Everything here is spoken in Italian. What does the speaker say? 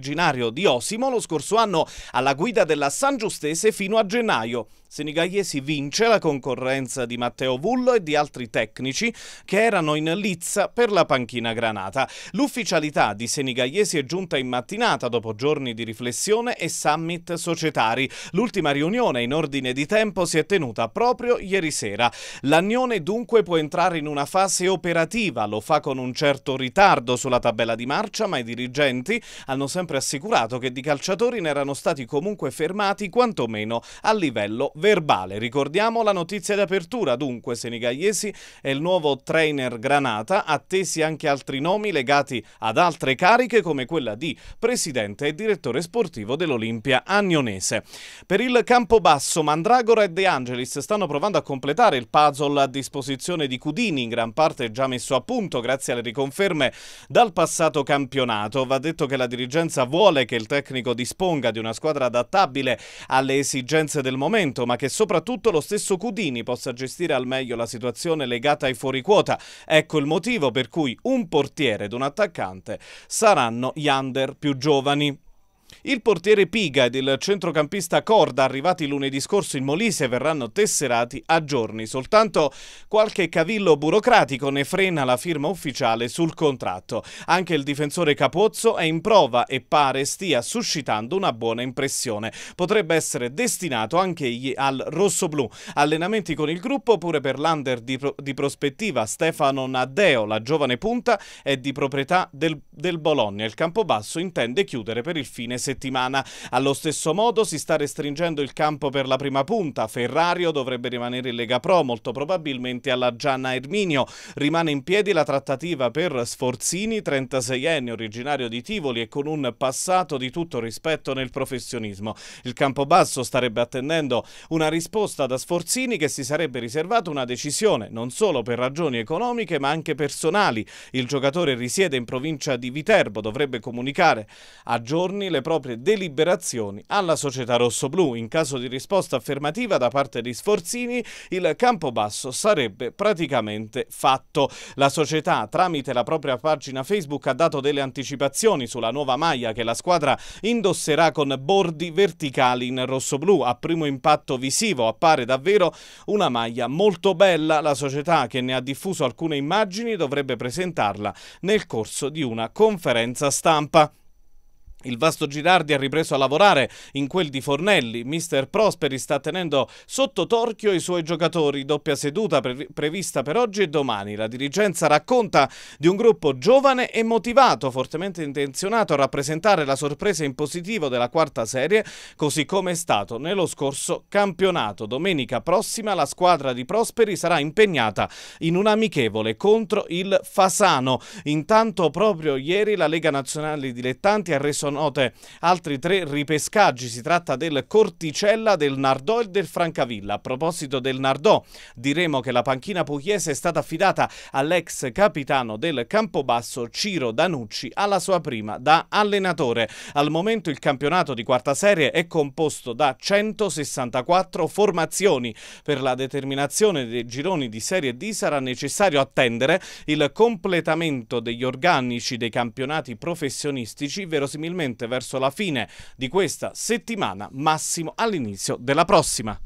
originario di Osimo, lo scorso anno alla guida della San Giustese fino a gennaio. Senigalliesi vince la concorrenza di Matteo Vullo e di altri tecnici che erano in lizza per la panchina granata. L'ufficialità di Senigalliesi è giunta in mattinata dopo giorni di riflessione e summit societari. L'ultima riunione in ordine di tempo si è tenuta proprio ieri sera. L'Agnone dunque può entrare in una fase operativa, lo fa con un certo ritardo sulla tabella di marcia, ma i dirigenti hanno sempre sempre assicurato che di calciatori ne erano stati comunque fermati quantomeno a livello verbale. Ricordiamo la notizia di apertura, dunque Senigallesi è il nuovo trainer Granata, attesi anche altri nomi legati ad altre cariche come quella di presidente e direttore sportivo dell'Olimpia Agnonese. Per il Campobasso Mandragora e De Angelis stanno provando a completare il puzzle a disposizione di Cudini, in gran parte già messo a punto grazie alle riconferme dal passato campionato. Va detto che la dirigenza Sampdoria vuole che il tecnico disponga di una squadra adattabile alle esigenze del momento, ma che soprattutto lo stesso Cudini possa gestire al meglio la situazione legata ai fuoriquota. Ecco il motivo per cui un portiere ed un attaccante saranno gli under più giovani. Il portiere Piga ed il centrocampista Corda, arrivati lunedì scorso in Molise, verranno tesserati a giorni. Soltanto qualche cavillo burocratico ne frena la firma ufficiale sul contratto. Anche il difensore Capozzo è in prova e pare stia suscitando una buona impressione. Potrebbe essere destinato anche al rossoblù. Allenamenti con il gruppo pure per l'under di, pro di, prospettiva Stefano Naddeo, la giovane punta, è di proprietà del, del Bologna. Il Campobasso intende chiudere per il fine settimana. Allo stesso modo si sta restringendo il campo per la prima punta. Ferrario dovrebbe rimanere in Lega Pro, molto probabilmente alla Gianna Erminio. Rimane in piedi la trattativa per Sforzini, 36enne, originario di Tivoli e con un passato di tutto rispetto nel professionismo. Il campo basso starebbe attendendo una risposta da Sforzini che si sarebbe riservato una decisione non solo per ragioni economiche ma anche personali. Il giocatore risiede in provincia di Viterbo, dovrebbe comunicare a giorni le proprie deliberazioni alla società rossoblù. In caso di risposta affermativa da parte di Sforzini, il campo basso sarebbe praticamente fatto. La società, tramite la propria pagina Facebook, ha dato delle anticipazioni sulla nuova maglia che la squadra indosserà con bordi verticali in rossoblù. A primo impatto visivo appare davvero una maglia molto bella. La società che ne ha diffuso alcune immagini dovrebbe presentarla nel corso di una conferenza stampa. Il vasto Girardi ha ripreso a lavorare in quel di Fornelli. Mister Prosperi sta tenendo sotto torchio i suoi giocatori. Doppia seduta pre prevista per oggi e domani. La dirigenza racconta di un gruppo giovane e motivato, fortemente intenzionato a rappresentare la sorpresa in positivo della quarta serie, così come è stato nello scorso campionato. Domenica prossima la squadra di Prosperi sarà impegnata in un amichevole contro il Fasano. Intanto proprio ieri la Lega Nazionale Dilettanti ha reso note altri tre ripescaggi. Si tratta del Corticella, del Nardò e del Francavilla. A proposito del Nardò, diremo che la panchina pugliese è stata affidata all'ex capitano del Campobasso Ciro Danucci alla sua prima da allenatore. Al momento il campionato di quarta serie è composto da 164 formazioni. Per la determinazione dei gironi di Serie D sarà necessario attendere il completamento degli organici dei campionati professionistici, verosimilmente probabilmente verso la fine di questa settimana, massimo all'inizio della prossima.